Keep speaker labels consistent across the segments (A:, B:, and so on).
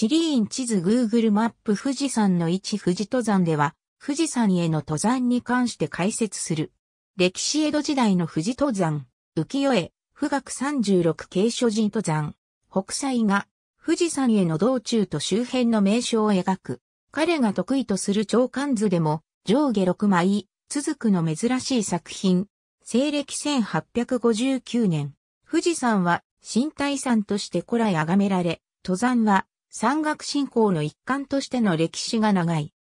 A: 地理院地図 Google マップ富士山の位置富士登山では、富士山への登山に関して解説する。歴史江戸時代の富士登山、浮世絵、富岳36景所人登山、北斎が富士山への道中と周辺の名所を描く。彼が得意とする長官図でも上下6枚、続くの珍しい作品。西暦1859年、富士山は新体山として古来崇められ、登山は山岳信仰の一環としての歴史が長い。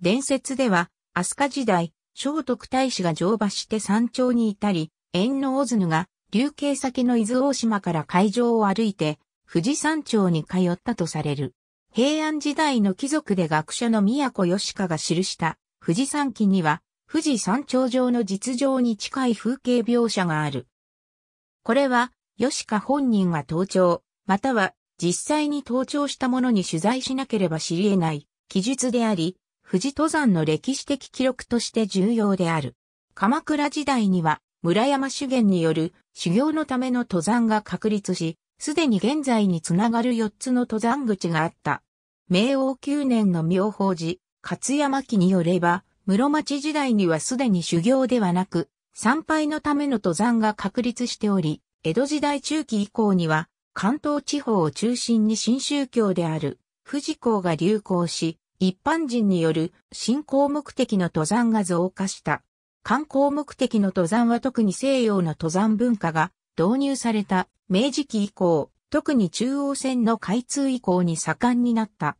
A: 伝説では、飛鳥時代、聖徳太子が乗馬して山頂にいたり、縁の大津が、流刑先の伊豆大島から海上を歩いて、富士山頂に通ったとされる。平安時代の貴族で学者の宮古義香が記した富士山記には、富士山頂上の実情に近い風景描写がある。これは、吉家本人が登頂、または実際に登頂した者に取材しなければ知り得ない記述であり、富士登山の歴史的記録として重要である。鎌倉時代には村山修験による修行のための登山が確立し、すでに現在につながる4つの登山口があった。明王九年の妙法寺、勝山記によれば、室町時代にはすでに修行ではなく、参拝のための登山が確立しており、江戸時代中期以降には関東地方を中心に新宗教である富士港が流行し、一般人による信仰目的の登山が増加した。観光目的の登山は特に西洋の登山文化が導入された明治期以降、特に中央線の開通以降に盛んになった。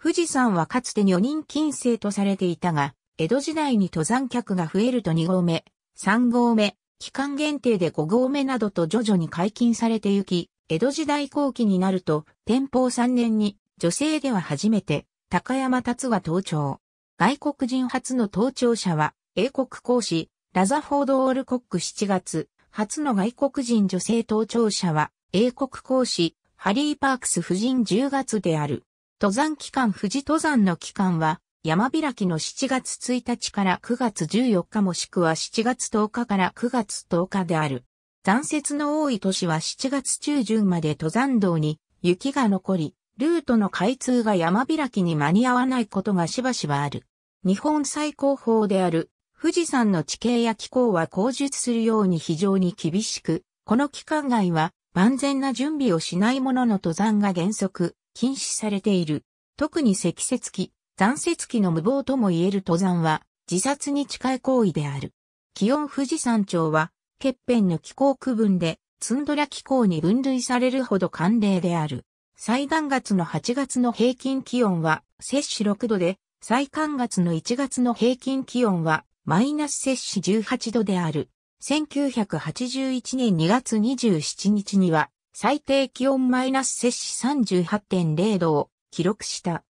A: 富士山はかつて女人禁制とされていたが、江戸時代に登山客が増えると2合目、3合目、期間限定で5合目などと徐々に解禁されてゆき、江戸時代後期になると、天保3年に女性では初めて高山達が登頂。外国人初の登頂者は英国講師ラザフォード・オールコック7月、初の外国人女性登頂者は英国講師ハリー・パークス夫人10月である。登山期間富士登山の期間は山開きの7月1日から9月14日もしくは7月10日から9月10日である。残雪の多い年は7月中旬まで登山道に雪が残り、ルートの開通が山開きに間に合わないことがしばしばある。日本最高峰である富士山の地形や気候は口述するように非常に厳しく、この期間外は万全な準備をしないものの登山が原則禁止されている。特に積雪期、残雪期の無謀とも言える登山は自殺に近い行為である。気温富士山頂は欠片の気候区分で、ツンドラ気候に分類されるほど寒冷である。最暖月の8月の平均気温は、摂氏6度で、最寒月の1月の平均気温は、マイナス摂氏18度である。1981年2月27日には、最低気温マイナス摂氏38.0度を記録した。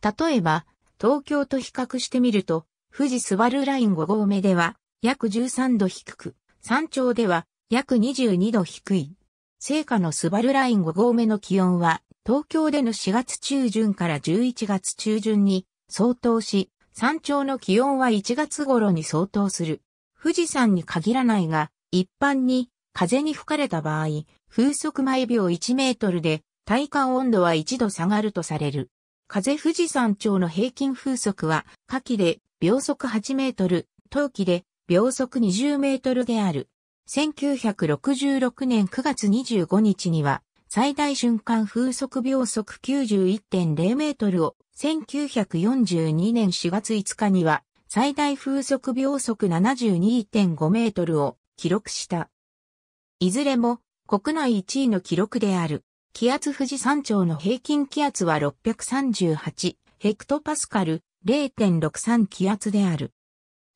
A: 例えば、東京と比較してみると、富士スバルライン5合目では、約13度低く、山頂では約22度低い。聖火のスバルライン5合目の気温は、東京での4月中旬から11月中旬に相当し、山頂の気温は1月頃に相当する。富士山に限らないが、一般に風に吹かれた場合、風速毎秒1メートルで体感温度は1度下がるとされる。風富士山頂の平均風速は、夏季で秒速8メートル、冬季で秒速20メートルである。1966年9月25日には、最大瞬間風速秒速91.0メートルを、1942年4月5日には、最大風速秒速72.5メートルを記録した。いずれも国内1位の記録である。気圧富士山頂の平均気圧は638ヘクトパスカル0.63気圧である。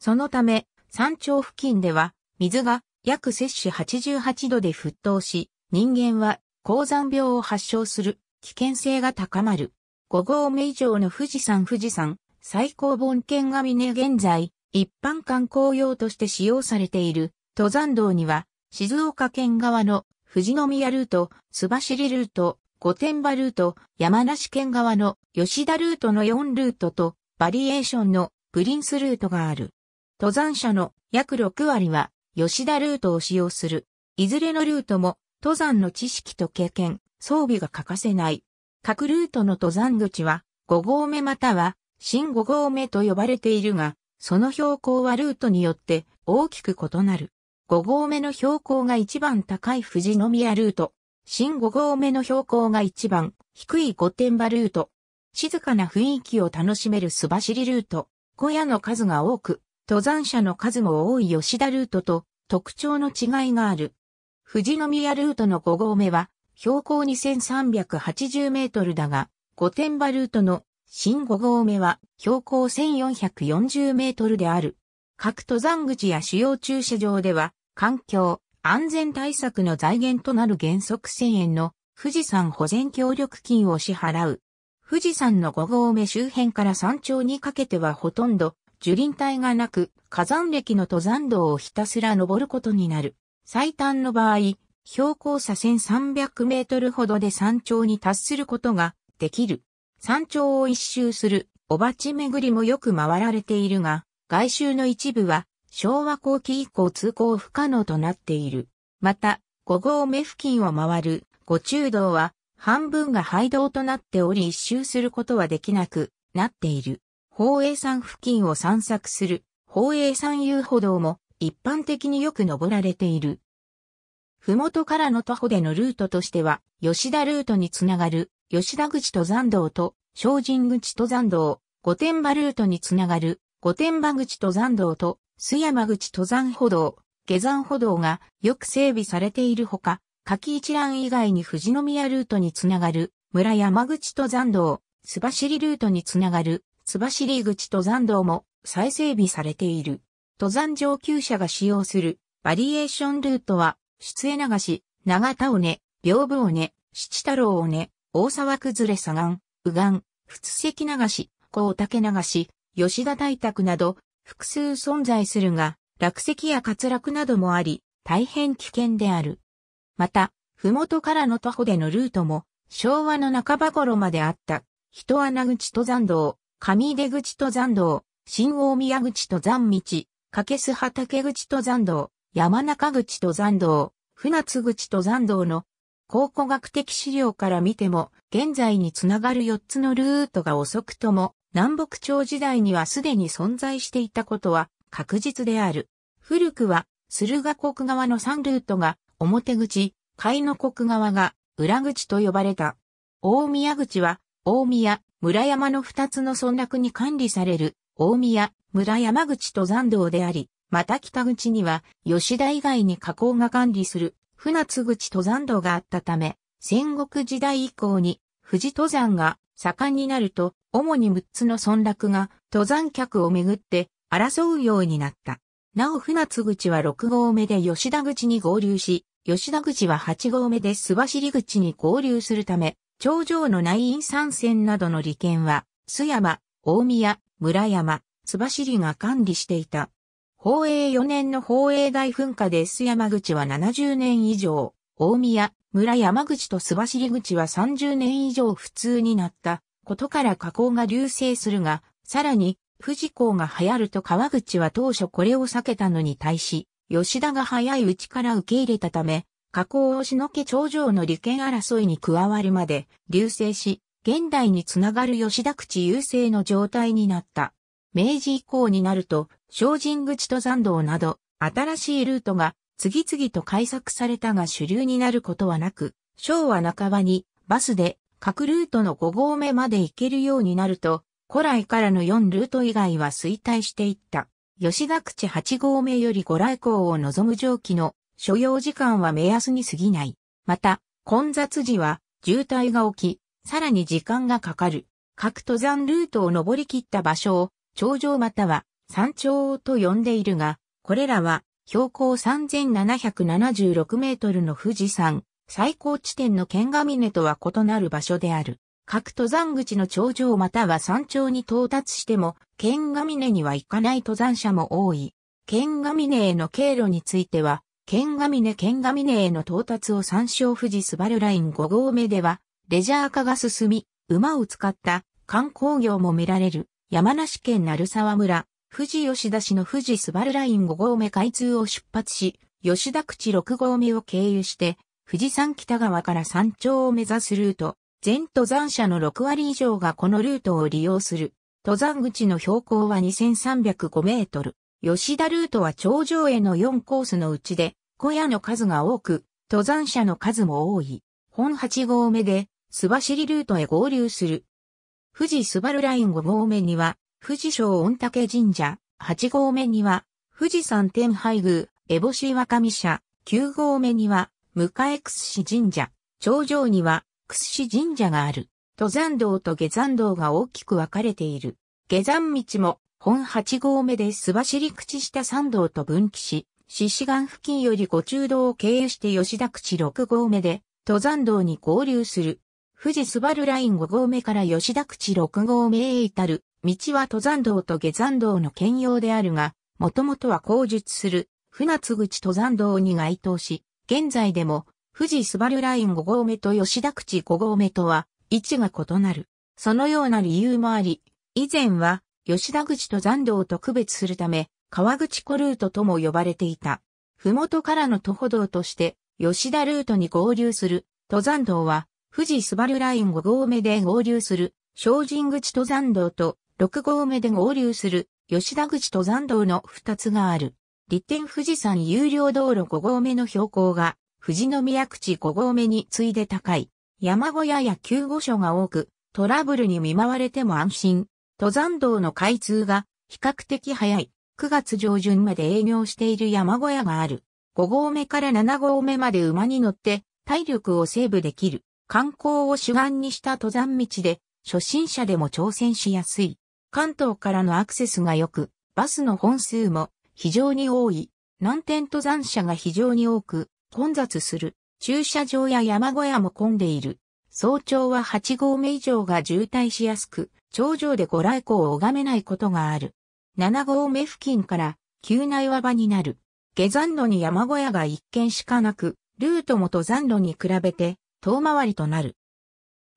A: そのため、山頂付近では、水が約摂氏88度で沸騰し、人間は高山病を発症する危険性が高まる。5合目以上の富士山富士山最高本県が峰現在、一般観光用として使用されている登山道には、静岡県側の富士宮ルート、須走ルート、御殿場ルート、山梨県側の吉田ルートの4ルートと、バリエーションのプリンスルートがある。登山者の約6割は吉田ルートを使用する。いずれのルートも登山の知識と経験、装備が欠かせない。各ルートの登山口は5合目または新5合目と呼ばれているが、その標高はルートによって大きく異なる。5合目の標高が一番高い富士宮ルート。新5合目の標高が一番低い御殿場ルート。静かな雰囲気を楽しめる素走りルート。小屋の数が多く、登山者の数も多い吉田ルートと特徴の違いがある。富士宮ルートの5合目は標高2380メートルだが、御殿場ルートの新5合目は標高1440メートルである。各登山口や主要駐車場では、環境、安全対策の財源となる原則1000円の富士山保全協力金を支払う。富士山の5合目周辺から山頂にかけてはほとんど樹林帯がなく、火山歴の登山道をひたすら登ることになる。最短の場合、標高差1300メートルほどで山頂に達することができる。山頂を一周する、おばち巡りもよく回られているが、外周の一部は昭和後期以降通行不可能となっている。また、5合目付近を回る五中道は半分が廃道となっており一周することはできなくなっている。宝永山付近を散策する宝永山遊歩道も一般的によく登られている。ふもとからの徒歩でのルートとしては、吉田ルートにつながる吉田口登山道と精進口登山道、御殿場ルートにつながる御殿場口登山道と須山口登山歩道、下山歩道がよく整備されているほか、柿一覧以外に富士宮ルートにつながる村山口登山道、須走ルートにつながるつば津り口登山道も再整備されている。登山上級者が使用するバリエーションルートは、出江流し、長田尾根、屏風尾根、七太郎尾根、大沢崩れ左岸、右岸、仏石流し、高竹流し、吉田大宅など、複数存在するが、落石や滑落などもあり、大変危険である。また、ふもとからの徒歩でのルートも、昭和の半ば頃まであった、人穴口登山道、上出口登山道、新大宮口登山道、掛須畑口登山道、山中口登山道、船津口登山道の考古学的資料から見ても、現在につながる4つのルートが遅くとも、南北朝時代にはすでに存在していたことは確実である。古くは、駿河国側の3ルートが表口、海の国側が裏口と呼ばれた。大宮口は、大宮、村山の二つの村落に管理される、大宮、村山口登山道であり、また北口には、吉田以外に河口が管理する、船津口登山道があったため、戦国時代以降に、富士登山が盛んになると、主に6つの村落が登山客をめぐって争うようになった。なお船津口は6号目で吉田口に合流し、吉田口は8号目で須走口に合流するため、頂上の内院参戦などの利権は、須山、大宮、村山、つ走りが管理していた。宝永4年の宝永大噴火で須山口は70年以上、大宮、村山口と須走口は30年以上普通になったことから河口が流星するが、さらに、富士港が流行ると川口は当初これを避けたのに対し、吉田が早いうちから受け入れたため、河口をしのけ頂上の利権争いに加わるまで、流星し、現代につながる吉田口優勢の状態になった。明治以降になると、精進口登山道など、新しいルートが次々と開削されたが主流になることはなく、昭和半ばにバスで各ルートの5合目まで行けるようになると、古来からの4ルート以外は衰退していった。吉田口8合目より五来港を望む上記の所要時間は目安に過ぎない。また、混雑時は渋滞が起き、さらに時間がかかる。各登山ルートを登り切った場所を、頂上または山頂と呼んでいるが、これらは標高3776メートルの富士山、最高地点の剣ヶ峰とは異なる場所である。各登山口の頂上または山頂に到達しても、剣ヶ峰には行かない登山者も多い。剣ヶ峰への経路については、剣ヶ峰剣ヶ峰への到達を参照富士スバルライン5号目では、レジャー化が進み、馬を使った観光業も見られる山梨県鳴沢村、富士吉田市の富士スバルライン5号目開通を出発し、吉田口6号目を経由して、富士山北側から山頂を目指すルート、全登山者の6割以上がこのルートを利用する。登山口の標高は2305メートル。吉田ルートは頂上への4コースのうちで、小屋の数が多く、登山者の数も多い。本8号目で、須走ルートへ合流する。富士スバルライン5号目には、富士省御嶽神社、8号目には、富士山天拝宮、烏帽子若見社、9号目には、向えくす神社、頂上には、くす神社がある。登山道と下山道が大きく分かれている。下山道も本八号目で素走口下山道と分岐し、獅子岩付近より五中道を経由して吉田口六号目で、登山道に合流する。富士スバルライン五号目から吉田口六号目へ至る。道は登山道と下山道の兼用であるが、もともとは口述する船津口登山道に該当し、現在でも富士スバルライン五号目と吉田口五号目とは位置が異なる。そのような理由もあり、以前は吉田口と残道と区別するため、川口湖ルートとも呼ばれていた。ふもとからの徒歩道として、吉田ルートに合流する、登山道は、富士スバルライン5合目で合流する、精進口登山道と、6合目で合流する、吉田口登山道の2つがある。立天富士山有料道路5合目の標高が、富士宮口5合目に次いで高い。山小屋や救護所が多く、トラブルに見舞われても安心。登山道の開通が比較的早い9月上旬まで営業している山小屋がある。5合目から7合目まで馬に乗って体力をセーブできる。観光を主眼にした登山道で初心者でも挑戦しやすい。関東からのアクセスが良く、バスの本数も非常に多い。難点登山者が非常に多く混雑する。駐車場や山小屋も混んでいる。早朝は8合目以上が渋滞しやすく、頂上でご来光を拝めないことがある。7合目付近から急な岩場になる。下山路に山小屋が一軒しかなく、ルートも登山路に比べて遠回りとなる。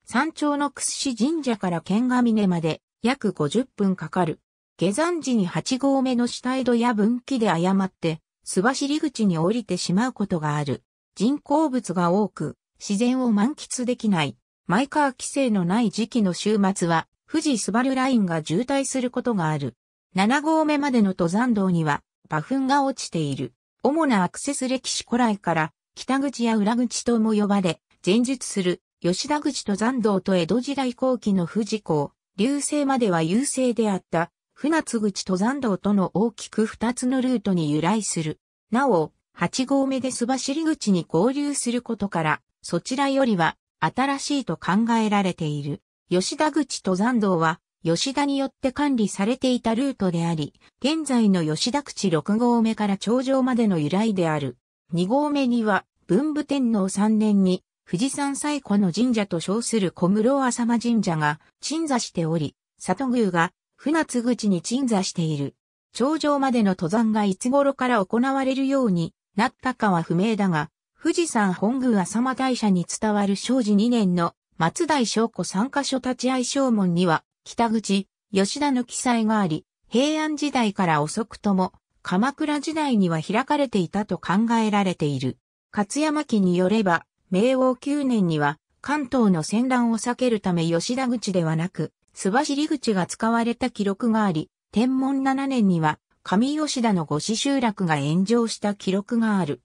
A: 山頂の屈指神社から剣ヶ峰まで約50分かかる。下山時に8合目の下江戸や分岐で誤って、須走口に降りてしまうことがある。人工物が多く、自然を満喫できない。マイカー規制のない時期の週末は、富士スバルラインが渋滞することがある。7合目までの登山道には、馬粉が落ちている。主なアクセス歴史古来から、北口や裏口とも呼ばれ、前述する吉田口登山道と江戸時代後期の富士港、流星までは優勢であった船津口登山道との大きく2つのルートに由来する。なお、8合目で須走口に合流することから、そちらよりは新しいと考えられている。吉田口登山道は、吉田によって管理されていたルートであり、現在の吉田口6号目から頂上までの由来である。2号目には、文武天皇3年に、富士山最古の神社と称する小室浅間神社が鎮座しており、里宮が船津口に鎮座している。頂上までの登山がいつ頃から行われるようになったかは不明だが、富士山本宮浅間大社に伝わる正治2年の松代証子参加所立ち会い証門には、北口、吉田の記載があり、平安時代から遅くとも、鎌倉時代には開かれていたと考えられている。勝山記によれば、明王九年には、関東の戦乱を避けるため吉田口ではなく、須走口が使われた記録があり、天文七年には、上吉田の五子集落が炎上した記録がある。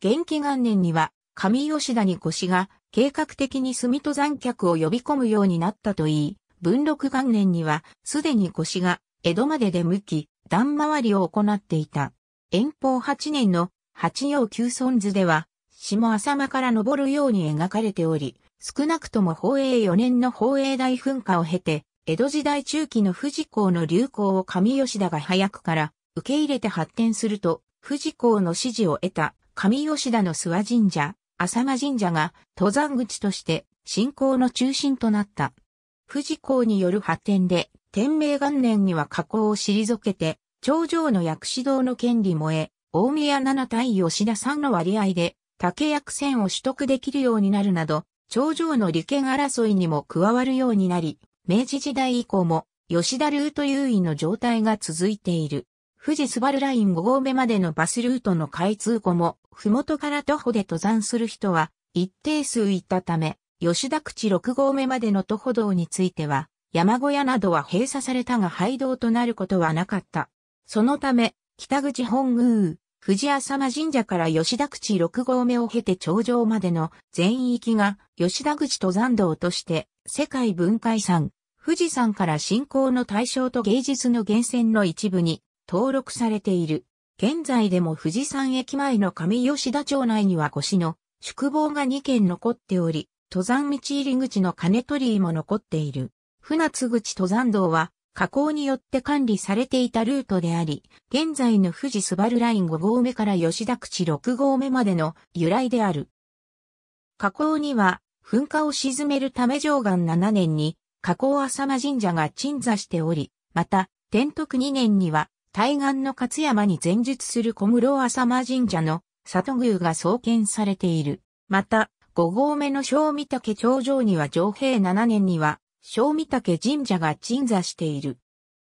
A: 元気元年には、上吉田に腰が計画的に住登山客を呼び込むようになったといい、文禄元年にはすでに腰が江戸まで出向き、段回りを行っていた。遠方8年の八葉九村図では、下浅間から登るように描かれており、少なくとも宝永4年の宝永大噴火を経て、江戸時代中期の富士港の流行を上吉田が早くから受け入れて発展すると、富士港の支持を得た上吉田の諏訪神社、浅間神社が登山口として信仰の中心となった。富士港による発展で、天明元年には加工を退けて、頂上の薬師堂の権利も得、大宮七対吉田さんの割合で、竹薬船を取得できるようになるなど、頂上の利権争いにも加わるようになり、明治時代以降も、吉田ルート優位の状態が続いている。富士スバルライン5号目までのバスルートの開通後も、ふもとから徒歩で登山する人は一定数いたため、吉田口6合目までの徒歩道については、山小屋などは閉鎖されたが廃道となることはなかった。そのため、北口本宮、藤浅間神社から吉田口6合目を経て頂上までの全域が吉田口登山道として世界文化遺産、富士山から信仰の対象と芸術の源泉の一部に登録されている。現在でも富士山駅前の上吉田町内には越の宿坊が2軒残っており、登山道入り口の金鳥居も残っている。船津口登山道は、河口によって管理されていたルートであり、現在の富士スバルライン5号目から吉田口6号目までの由来である。河口には、噴火を沈めるため上岸7年に、河口浅間神社が鎮座しており、また、天徳2年には、対岸の勝山に前述する小室浅間神社の里宮が創建されている。また、五合目の正見岳頂上には上平七年には、正見岳神社が鎮座している。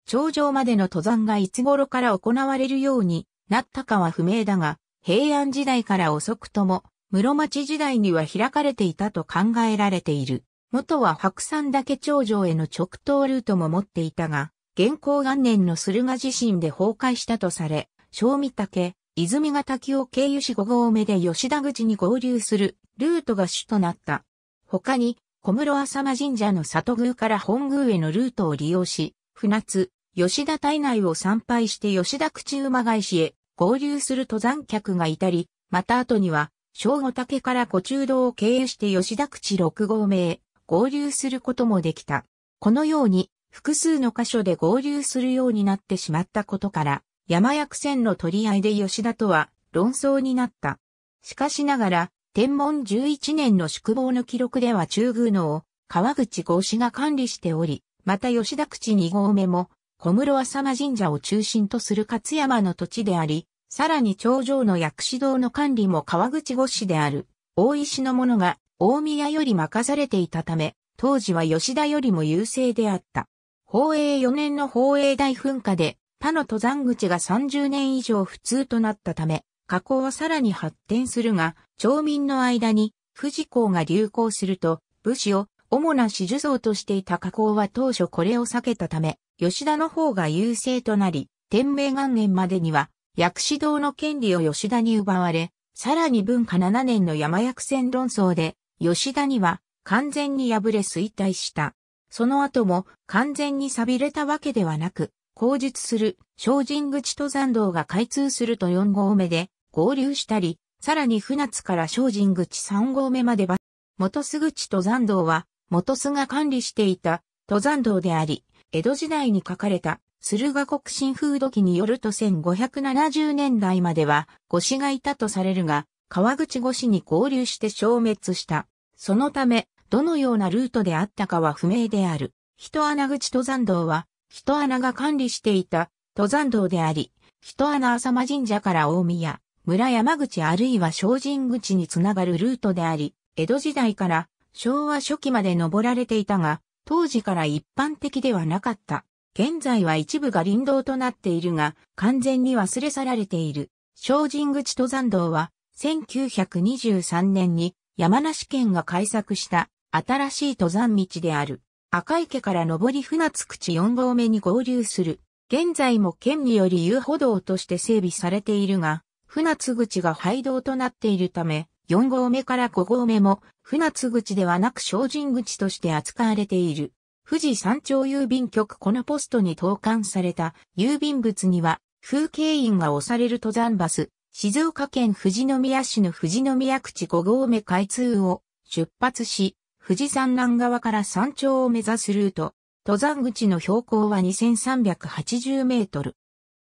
A: 頂上までの登山がいつ頃から行われるようになったかは不明だが、平安時代から遅くとも、室町時代には開かれていたと考えられている。元は白山岳頂上への直通ルートも持っていたが、元寇元年の駿河地震で崩壊したとされ、正見岳、泉ヶ滝を経由し5合目で吉田口に合流するルートが主となった。他に、小室浅間神社の里宮から本宮へのルートを利用し、船津、吉田体内を参拝して吉田口馬返しへ合流する登山客がいたり、また後には、正午岳から古中道を経由して吉田口6合目へ合流することもできた。このように、複数の箇所で合流するようになってしまったことから、山役線の取り合いで吉田とは論争になった。しかしながら、天文11年の宿坊の記録では中宮のを川口合氏が管理しており、また吉田口二号目も小室浅間神社を中心とする勝山の土地であり、さらに頂上の薬師堂の管理も川口合氏である大石の者が大宮より任されていたため、当時は吉田よりも優勢であった。宝永4年の宝永大噴火で、他の登山口が30年以上不通となったため、火口はさらに発展するが、町民の間に富士港が流行すると、武士を主な支持層としていた火口は当初これを避けたため、吉田の方が優勢となり、天明元年までには、薬師堂の権利を吉田に奪われ、さらに文化7年の山薬船論争で、吉田には完全に敗れ衰退した。その後も完全に錆びれたわけではなく、後述する精進口登山道が開通すると4号目で合流したり、さらに船津から精進口3号目までは、元巣口登山道は元巣が管理していた登山道であり、江戸時代に書かれた駿河国新風土記によると1570年代までは五子がいたとされるが、川口五子に合流して消滅した。そのため、どのようなルートであったかは不明である。人穴口登山道は、人穴が管理していた登山道であり、人穴浅間神社から大宮、村山口あるいは精進口につながるルートであり、江戸時代から昭和初期まで登られていたが、当時から一般的ではなかった。現在は一部が林道となっているが、完全に忘れ去られている。精進口登山道は、1923年に山梨県が開削した新しい登山道である。赤池から上り船津口4号目に合流する。現在も県により遊歩道として整備されているが、船津口が廃道となっているため、4号目から5号目も船津口ではなく精進口として扱われている。富士山頂郵便局このポストに投函された郵便物には、風景印が押される登山バス、静岡県富士宮市の富士宮口5号目開通を出発し、富士山南側から山頂を目指すルート、登山口の標高は2380メートル。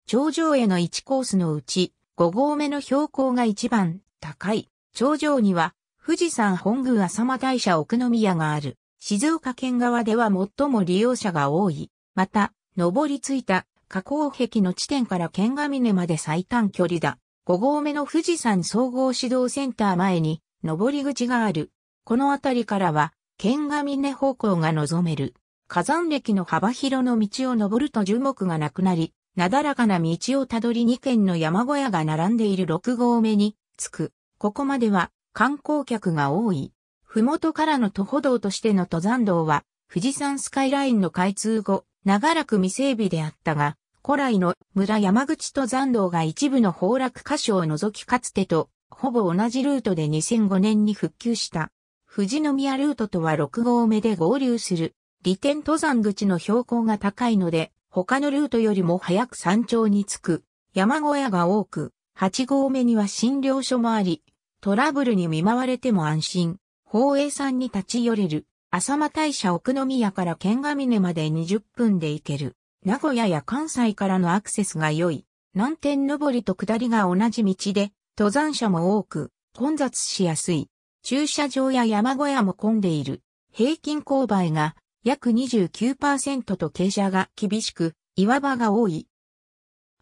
A: 頂上への1コースのうち、5合目の標高が一番高い。頂上には、富士山本宮浅間大社奥宮がある。静岡県側では最も利用者が多い。また、登りついた河口壁の地点から剣ヶ峰まで最短距離だ。5合目の富士山総合指導センター前に、登り口がある。この辺りからは、剣ヶ峰方向が望める。火山歴の幅広の道を登ると樹木がなくなり、なだらかな道をたどり2軒の山小屋が並んでいる6号目に着く。ここまでは観光客が多い。ふもとからの徒歩道としての登山道は、富士山スカイラインの開通後、長らく未整備であったが、古来の村山口登山道が一部の崩落箇所を除きかつてと、ほぼ同じルートで2005年に復旧した。富士宮ルートとは6号目で合流する。利点登山口の標高が高いので、他のルートよりも早く山頂に着く。山小屋が多く、8号目には診療所もあり、トラブルに見舞われても安心。宝永山に立ち寄れる。浅間大社奥宮から剣ヶ峰まで20分で行ける。名古屋や関西からのアクセスが良い。南天登りと下りが同じ道で、登山者も多く、混雑しやすい。駐車場や山小屋も混んでいる。平均勾配が約29%と傾斜が厳しく、岩場が多い。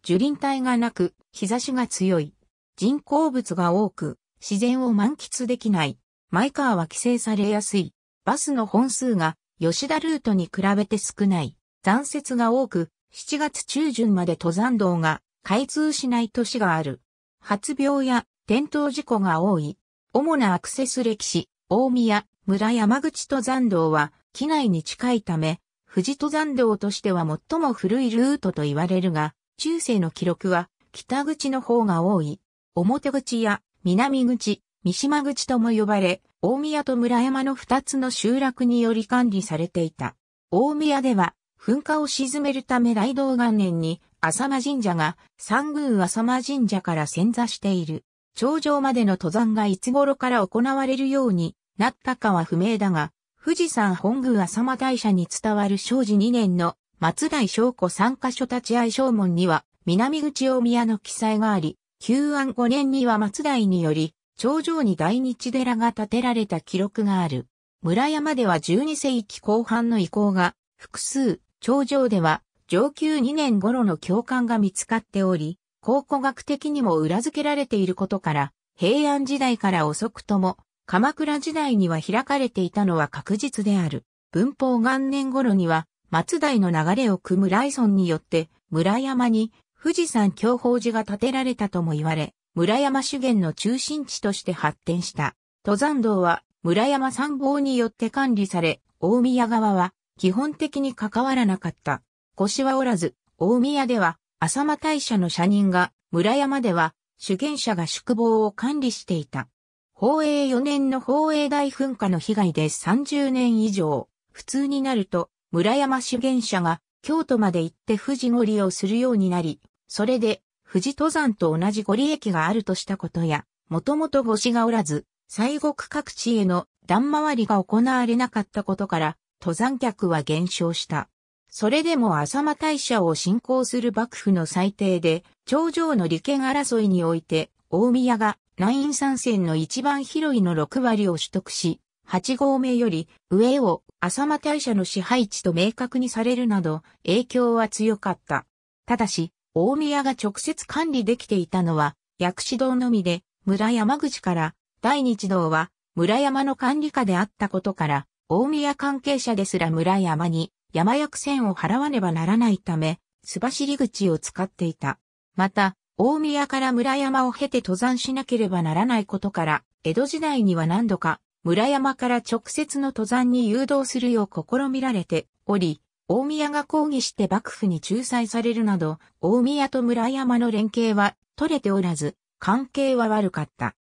A: 樹林帯がなく、日差しが強い。人工物が多く、自然を満喫できない。マイカーは規制されやすい。バスの本数が吉田ルートに比べて少ない。残雪が多く、7月中旬まで登山道が開通しない都市がある。発病や転倒事故が多い。主なアクセス歴史、大宮、村山口登山道は、機内に近いため、富士登山道としては最も古いルートと言われるが、中世の記録は、北口の方が多い。表口や南口、三島口とも呼ばれ、大宮と村山の二つの集落により管理されていた。大宮では、噴火を沈めるため大道元年に、浅間神社が、三宮浅間神社から潜座している。頂上までの登山がいつ頃から行われるようになったかは不明だが、富士山本宮浅間大社に伝わる正治2年の松代昭子参加所立ち会い正門には南口大宮の記載があり、旧安5年には松代により、頂上に大日寺が建てられた記録がある。村山では12世紀後半の遺構が複数、頂上では上級2年頃の教官が見つかっており、考古学的にも裏付けられていることから、平安時代から遅くとも、鎌倉時代には開かれていたのは確実である。文法元年頃には、松代の流れを組む来村によって、村山に富士山享法寺が建てられたとも言われ、村山修験の中心地として発展した。登山道は村山参謀によって管理され、大宮側は基本的に関わらなかった。腰はおらず、大宮では浅間大社の社人が、村山では、主権者が宿坊を管理していた。宝永4年の宝永大噴火の被害で30年以上、普通になると、村山主権者が、京都まで行って富士の利用するようになり、それで、富士登山と同じご利益があるとしたことや、もともと星がおらず、西国各地への段回りが行われなかったことから、登山客は減少した。それでも浅間大社を信仰する幕府の最低で、頂上の利権争いにおいて、大宮が南院参戦の一番広いの6割を取得し、8合目より上を浅間大社の支配地と明確にされるなど影響は強かった。ただし、大宮が直接管理できていたのは薬師堂のみで村山口から大日堂は村山の管理下であったことから大宮関係者ですら村山に山薬船を払わねばならないため、須走口を使っていた。また、大宮から村山を経て登山しなければならないことから、江戸時代には何度か、村山から直接の登山に誘導するよう試みられており、大宮が抗議して幕府に仲裁されるなど、大宮と村山の連携は取れておらず、関係は悪かった。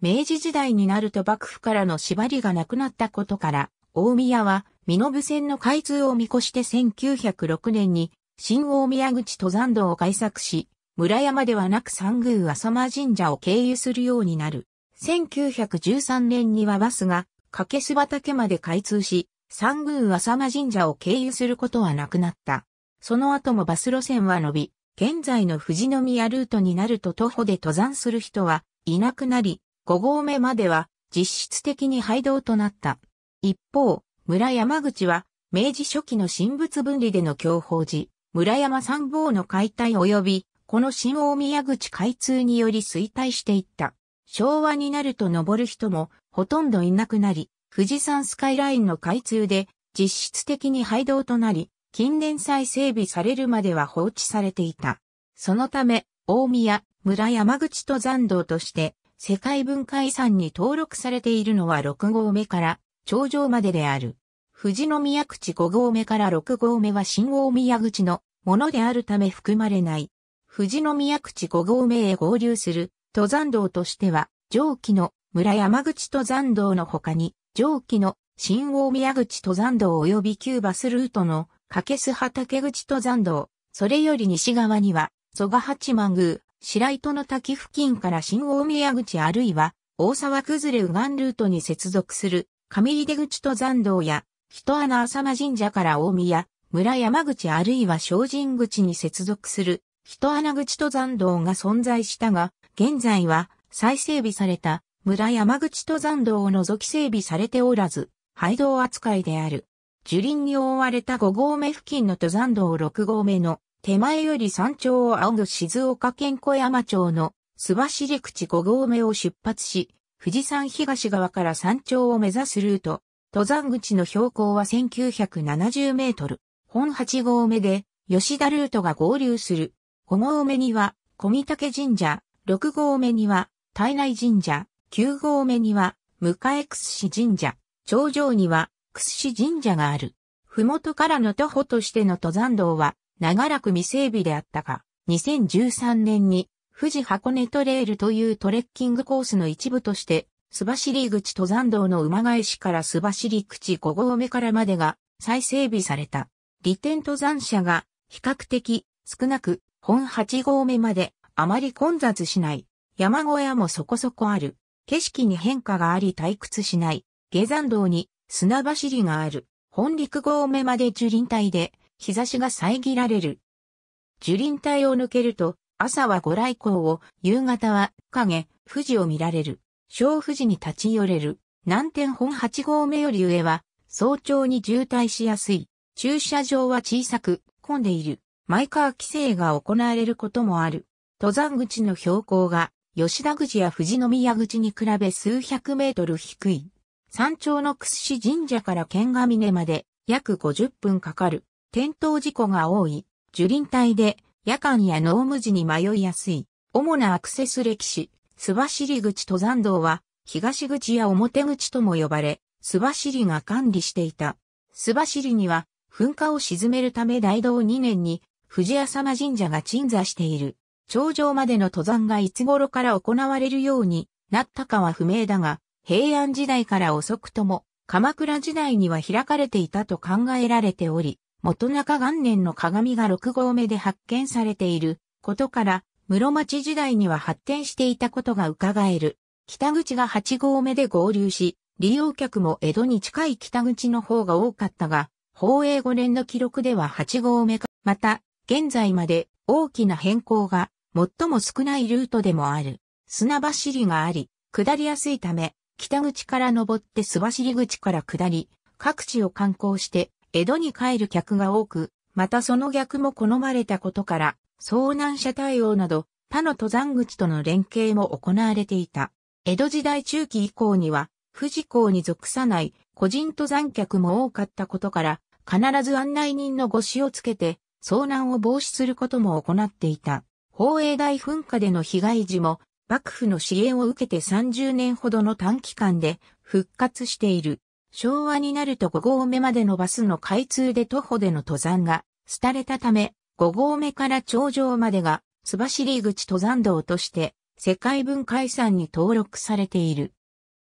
A: 明治時代になると幕府からの縛りがなくなったことから、大宮は身延線の開通を見越して1906年に、新大宮口登山道を開作し、村山ではなく三宮浅間神社を経由するようになる。1913年にはバスが、掛須畑まで開通し、三宮浅間神社を経由することはなくなった。その後もバス路線は伸び、現在の富士宮ルートになると徒歩で登山する人はいなくなり、5合目までは実質的に廃道となった。一方、村山口は、明治初期の神仏分離での享保寺、村山参謀の解体及び、この新大宮口開通により衰退していった。昭和になると登る人もほとんどいなくなり、富士山スカイラインの開通で実質的に廃道となり、近年再整備されるまでは放置されていた。そのため、大宮、村山口登山道として世界文化遺産に登録されているのは6合目から頂上までである。富士宮口5合目から6合目は新大宮口のものであるため含まれない。富士宮口5合目へ合流する登山道としては、上記の村山口登山道の他に、上記の新大宮口登山道及び旧バスルートの掛須畑口登山道、それより西側には、蘇我八幡宮、白糸の滝付近から新大宮口あるいは、大沢崩れ右岸ルートに接続する上出口登山道や、人穴浅間神社から大宮、村山口あるいは精進口に接続する、人穴口登山道が存在したが、現在は再整備された村山口登山道を除き整備されておらず、廃道扱いである。樹林に覆われた5合目付近の登山道6合目の手前より山頂を仰ぐ静岡県小山町の須走口5合目を出発し、富士山東側から山頂を目指すルート、登山口の標高は1970メートル、本8号目で吉田ルートが合流する。5号目には小見竹神社、6号目には体内神社、9号目には向江屈神社、頂上には屈神社がある。ふもとからの徒歩としての登山道は長らく未整備であったが、2013年に富士箱根トレイルというトレッキングコースの一部として、須走口登山道の馬返しから須走口5合目からまでが再整備された。利点登山者が比較的少なく本8合目まであまり混雑しない。山小屋もそこそこある。景色に変化があり退屈しない。下山道に砂走りがある。本陸合目まで樹林帯で日差しが遮られる。樹林帯を抜けると朝はご来光を、夕方は影、富士を見られる。小富士に立ち寄れる。南天本八号目より上は、早朝に渋滞しやすい。駐車場は小さく、混んでいる。マイカー規制が行われることもある。登山口の標高が、吉田口や富士宮口に比べ数百メートル低い。山頂の屈指神社から剣ヶ峰まで約50分かかる。転倒事故が多い。樹林帯で夜間や濃霧時に迷いやすい。主なアクセス歴史、須走口登山道は、東口や表口とも呼ばれ、須走が管理していた。須走には、噴火を沈めるため大道2年に、藤浅間神社が鎮座している。頂上までの登山がいつ頃から行われるようになったかは不明だが、平安時代から遅くとも、鎌倉時代には開かれていたと考えられており、元中元年の鏡が6号目で発見されていることから、室町時代には発展していたことが伺える。北口が8号目で合流し、利用客も江戸に近い北口の方が多かったが、宝永5年の記録では8号目か、また、現在まで大きな変更が最も少ないルートでもある。砂走りがあり、下りやすいため、北口から登って素走口から下り、各地を観光して江戸に帰る客が多く、またその逆も好まれたことから、遭難者対応など、他の登山口との連携も行われていた。江戸時代中期以降には、富士港に属さない個人登山客も多かったことから、必ず案内人の腰をつけて、遭難を防止することも行っていた。宝永大噴火での被害時も、幕府の支援を受けて30年ほどの短期間で復活している。昭和になると5合目までのバスの開通で徒歩での登山が、廃れたため、5合目から頂上までが、須走口登山道として、世界文化遺産に登録されている。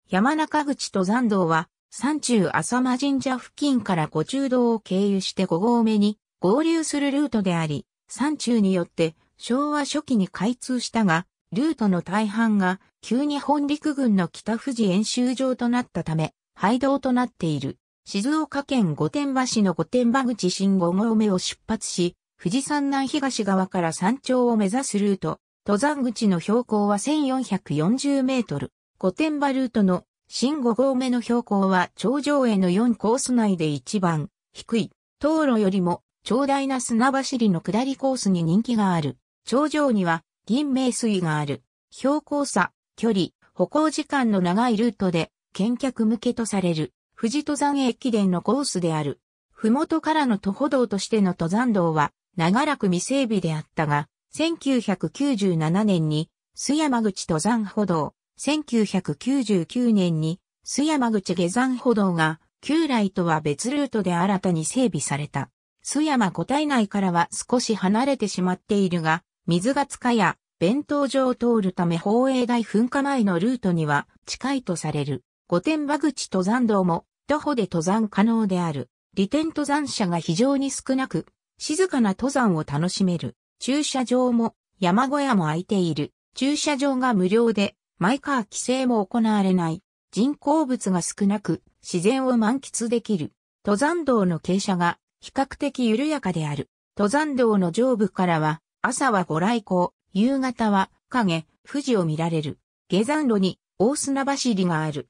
A: 山中口登山道は、山中浅間神社付近から五中道を経由して5合目に合流するルートであり、山中によって昭和初期に開通したが、ルートの大半が旧日本陸軍の北富士演習場となったため、廃道となっている。静岡県御殿場市の御殿場口新5合目を出発し、富士山南東側から山頂を目指すルート、登山口の標高は1440メートル。御殿場ルートの新5合目の標高は頂上への4コース内で一番低い。道路よりも長大な砂走りの下りコースに人気がある。頂上には銀名水がある。標高差、距離、歩行時間の長いルートで見客向けとされる、富士登山駅伝のコースである。ふもとからの徒歩道としての登山道は、長らく未整備であったが、1997年に、須山口登山歩道、1999年に、須山口下山歩道が、旧来とは別ルートで新たに整備された。須山湖体内からは少し離れてしまっているが、水が塚や弁当所を通るため宝永台噴火前のルートには近いとされる。御殿場口登山道も徒歩で登山可能である。利点登山者が非常に少なく、静かな登山を楽しめる。駐車場も山小屋も空いている。駐車場が無料で、マイカー規制も行われない。人工物が少なく、自然を満喫できる。登山道の傾斜が比較的緩やかである。登山道の上部からは、朝はご来光、夕方は影、富士を見られる。下山路に大砂走りがある。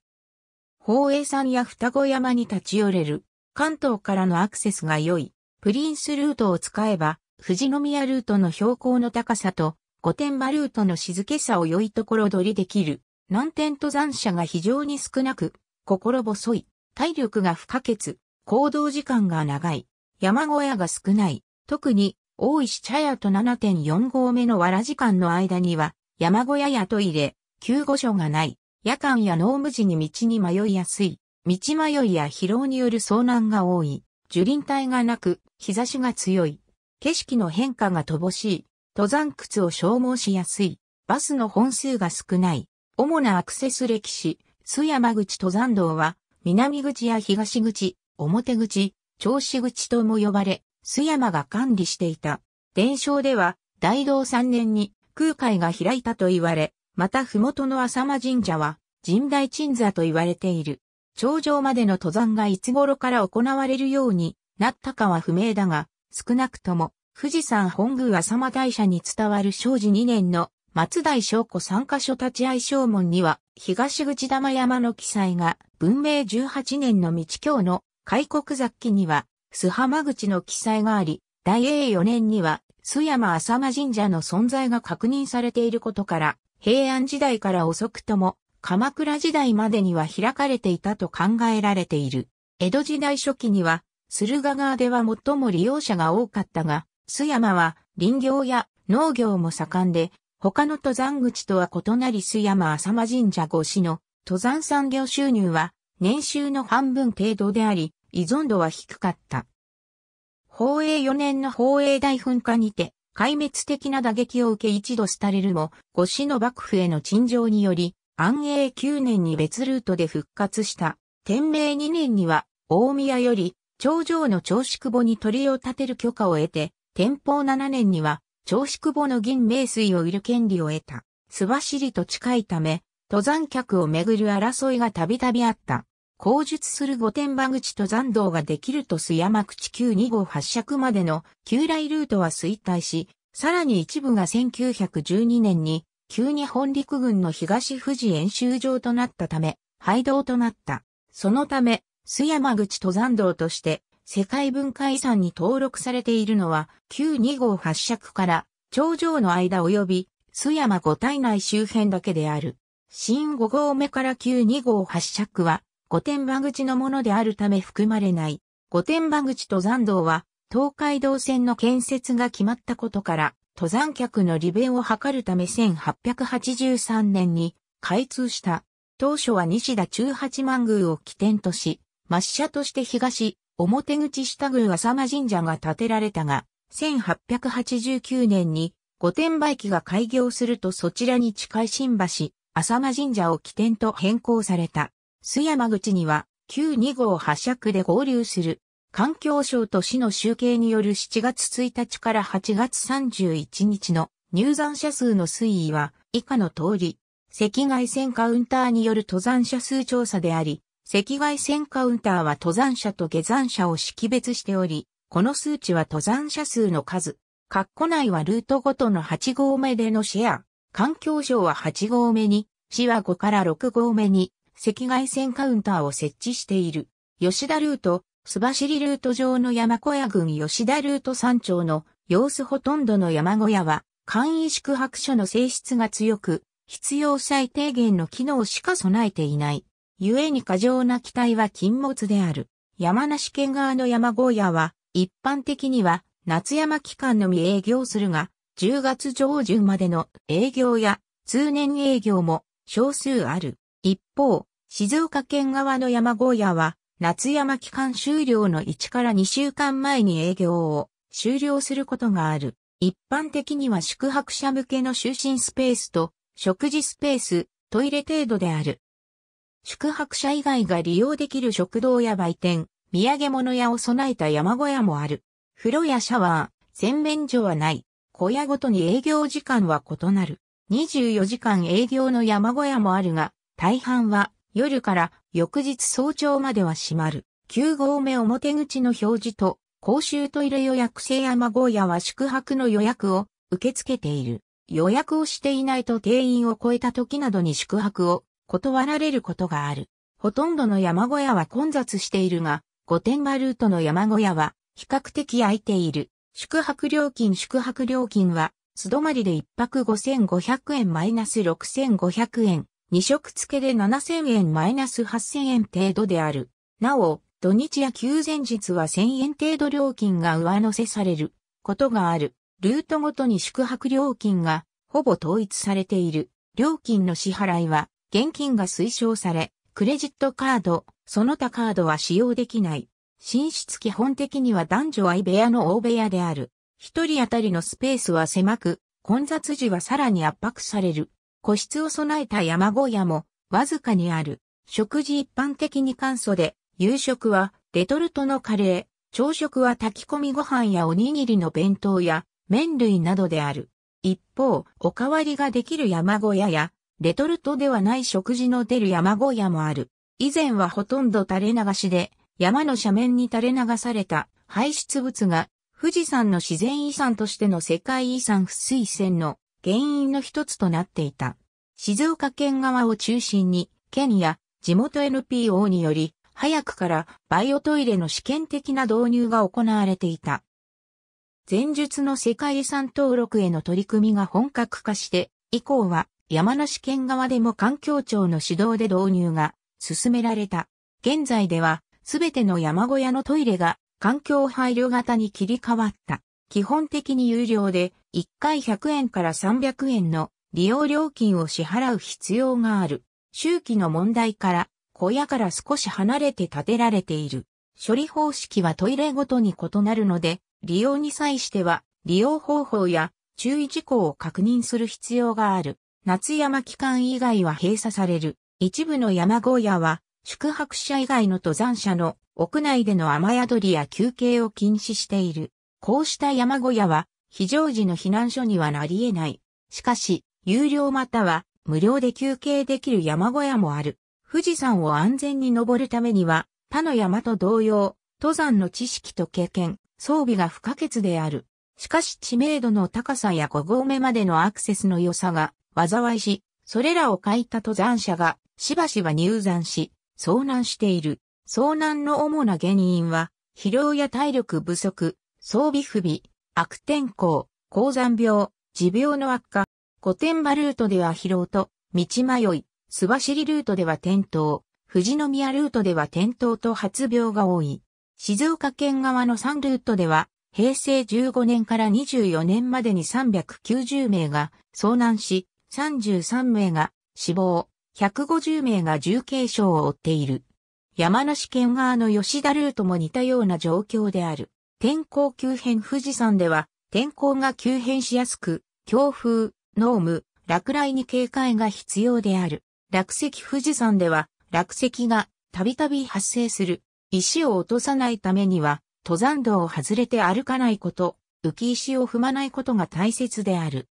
A: 宝永山や双子山に立ち寄れる、関東からのアクセスが良い、プリンスルートを使えば、富士宮ルートの標高の高さと、御殿場ルートの静けさを良いところ取りできる、南天登山者が非常に少なく、心細い、体力が不可欠、行動時間が長い、山小屋が少ない、特に、大石茶屋と7.4合目のわら時間の間には、山小屋やトイレ、救護所がない。夜間や濃霧時に道に迷いやすい、道迷いや疲労による遭難が多い、樹林帯がなく、日差しが強い、景色の変化が乏しい、登山靴を消耗しやすい、バスの本数が少ない、主なアクセス歴史、須山口登山道は、南口や東口、表口、調子口とも呼ばれ、須山が管理していた。伝承では、大道3年に空海が開いたと言われ、また麓の浅間神社は、神代鎮座と言われている。頂上までの登山がいつ頃から行われるようになったかは不明だが、少なくとも、富士山本宮浅間大社に伝わる正治2年の松代証子参加所立ち合い正門には、東口玉山の記載が、文明18年の道教の開国雑記には、須浜口の記載があり、大英4年には、須山浅間神社の存在が確認されていることから、平安時代から遅くとも、鎌倉時代までには開かれていたと考えられている。江戸時代初期には、駿河川では最も利用者が多かったが、須山は林業や農業も盛んで、他の登山口とは異なり須山浅間神社越しの登山産業収入は年収の半分程度であり、依存度は低かった。宝永4年の宝永大噴火にて、壊滅的な打撃を受け一度廃れるも、五市の幕府への陳情により、安永9年に別ルートで復活した。天明2年には、大宮より、頂上の長宿母に鳥を建てる許可を得て、天保7年には、長宿母の銀名水を売る権利を得た。素走りと近いため、登山客をめぐる争いがたびたびあった。後述する御殿場口登山道ができると須山口旧2号発着までの旧来ルートは衰退し、さらに一部が1912年に急に本陸軍の東富士演習場となったため、廃道となった。そのため、須山口登山道として世界文化遺産に登録されているのは、旧2号発着から頂上の間及び須山五体内周辺だけである。新5号目から旧2号発着は、御殿場口のものであるため含まれない。御殿場口登山道は、東海道線の建設が決まったことから、登山客の利便を図るため1883年に開通した。当初は西田中八幡宮を起点とし、抹社として東、表口下宮浅間神社が建てられたが、1889年に御殿場駅が開業するとそちらに近い新橋、浅間神社を起点と変更された。須山口には、旧2号発区で合流する、環境省と市の集計による7月1日から8月31日の入山者数の推移は、以下の通り、赤外線カウンターによる登山者数調査であり、赤外線カウンターは登山者と下山者を識別しており、この数値は登山者数の数、括弧内はルートごとの8号目でのシェア、環境省は8号目に、市は5から6号目に、赤外線カウンターを設置している。吉田ルート、須走ルート上の山小屋群吉田ルート山頂の様子ほとんどの山小屋は、簡易宿泊所の性質が強く、必要最低限の機能しか備えていない。故に過剰な機体は禁物である。山梨県側の山小屋は、一般的には夏山期間のみ営業するが、10月上旬までの営業や通年営業も少数ある。一方、静岡県側の山小屋は、夏山期間終了の1から2週間前に営業を終了することがある。一般的には宿泊者向けの就寝スペースと食事スペース、トイレ程度である。宿泊者以外が利用できる食堂や売店、土産物屋を備えた山小屋もある。風呂やシャワー、洗面所はない。小屋ごとに営業時間は異なる。24時間営業の山小屋もあるが、大半は夜から翌日早朝までは閉まる。9号目表口の表示と公衆トイレ予約制山小屋は宿泊の予約を受け付けている。予約をしていないと定員を超えた時などに宿泊を断られることがある。ほとんどの山小屋は混雑しているが、御殿場ルートの山小屋は比較的空いている。宿泊料金宿泊料金は、素泊まりで1泊5500円マイナス6500円。2食付けで7000円マイナス8000円程度である。なお、土日や休前日は1000円程度料金が上乗せされることがある。ルートごとに宿泊料金がほぼ統一されている。料金の支払いは現金が推奨され、クレジットカード、その他カードは使用できない。寝室基本的には男女相部屋の大部屋である。一人当たりのスペースは狭く、混雑時はさらに圧迫される。個室を備えた山小屋もわずかにある。食事一般的に簡素で、夕食はレトルトのカレー、朝食は炊き込みご飯やおにぎりの弁当や麺類などである。一方、おかわりができる山小屋や、レトルトではない食事の出る山小屋もある。以前はほとんど垂れ流しで、山の斜面に垂れ流された排出物が、富士山の自然遺産としての世界遺産不推薦の原因の一つとなっていた。静岡県側を中心に、県や地元 NPO により、早くからバイオトイレの試験的な導入が行われていた。前述の世界遺産登録への取り組みが本格化して、以降は山梨県側でも環境庁の指導で導入が進められた。現在では、すべての山小屋のトイレが環境配慮型に切り替わった。基本的に有料で、1回100円から300円の利用料金を支払う必要がある。周期の問題から、小屋から少し離れて建てられている。処理方式はトイレごとに異なるので、利用に際しては、利用方法や注意事項を確認する必要がある。夏山期間以外は閉鎖される。一部の山小屋は、宿泊者以外の登山者の屋内での雨宿りや休憩を禁止している。こうした山小屋は、非常時の避難所にはなり得ない。しかし、有料または無料で休憩できる山小屋もある。富士山を安全に登るためには、他の山と同様、登山の知識と経験、装備が不可欠である。しかし知名度の高さや5合目までのアクセスの良さが災いし、それらを欠いた登山者がしばしば入山し、遭難している。遭難の主な原因は、疲労や体力不足、装備不備、悪天候、高山病、持病の悪化、御殿場ルートでは疲労と、道迷い、須走ルートでは転倒、富士宮ルートでは転倒と発病が多い。静岡県側の3ルートでは、平成15年から24年までに390名が遭難し、33名が死亡、150名が重軽傷を負っている。山梨県側の吉田ルートも似たような状況である。天候急変富士山では、天候が急変しやすく、強風、濃霧、落雷に警戒が必要である。落石富士山では、落石がたびたび発生する。石を落とさないためには、登山道を外れて歩かないこと、浮き石を踏まないことが大切である。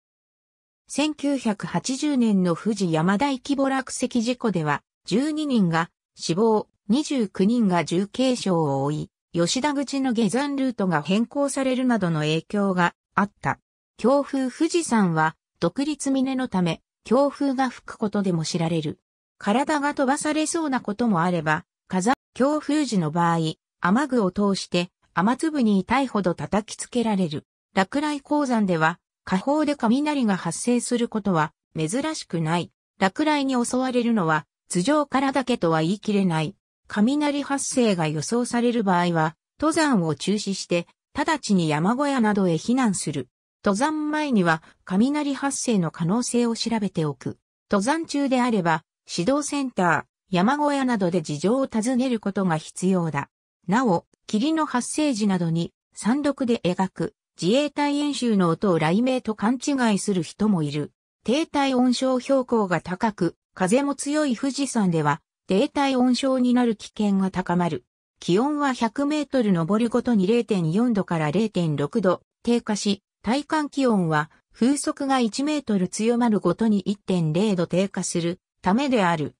A: 1980年の富士山大規模落石事故では、12人が死亡、29人が重軽傷を負い、吉田口の下山ルートが変更されるなどの影響があった。強風富士山は独立峰のため強風が吹くことでも知られる。体が飛ばされそうなこともあれば、風、強風時の場合、雨具を通して雨粒に痛いほど叩きつけられる。落雷鉱山では、下方で雷が発生することは珍しくない。落雷に襲われるのは、頭上からだけとは言い切れない。雷発生が予想される場合は、登山を中止して、直ちに山小屋などへ避難する。登山前には雷発生の可能性を調べておく。登山中であれば、指導センター、山小屋などで事情を尋ねることが必要だ。なお、霧の発生時などに、山麓で描く自衛隊演習の音を雷鳴と勘違いする人もいる。低体温症標高が高く、風も強い富士山では、低体温症になる危険が高まる。気温は100メートル上るごとに0.4度から0.6度低下し、体感気温は風速が1メートル強まるごとに1.0度低下するためである。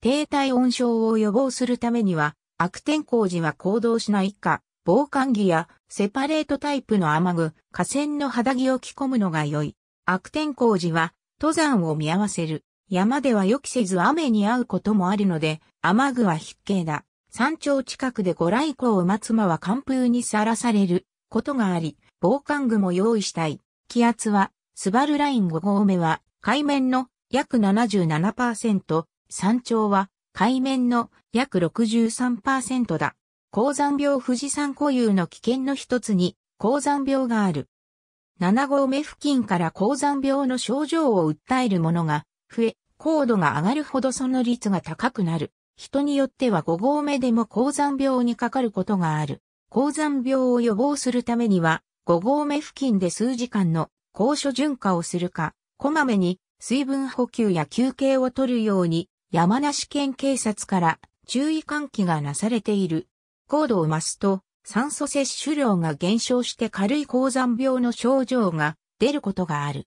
A: 低体温症を予防するためには、悪天候時は行動しないか、防寒着やセパレートタイプの雨具、河川の肌着を着込むのが良い。悪天候時は登山を見合わせる。山では予期せず雨に遭うこともあるので、雨具は必携だ。山頂近くでご来光を待つ間は寒風にさらされることがあり、防寒具も用意したい。気圧は、スバルライン5合目は、海面の約77%、山頂は海面の約63%だ。高山病富士山固有の危険の一つに、高山病がある。7合目付近から高山病の症状を訴える者が増え、高度が上がるほどその率が高くなる。人によっては5合目でも高山病にかかることがある。高山病を予防するためには、5合目付近で数時間の高所循化をするか、こまめに水分補給や休憩を取るように、山梨県警察から注意喚起がなされている。高度を増すと、酸素摂取量が減少して軽い高山病の症状が出ることがある。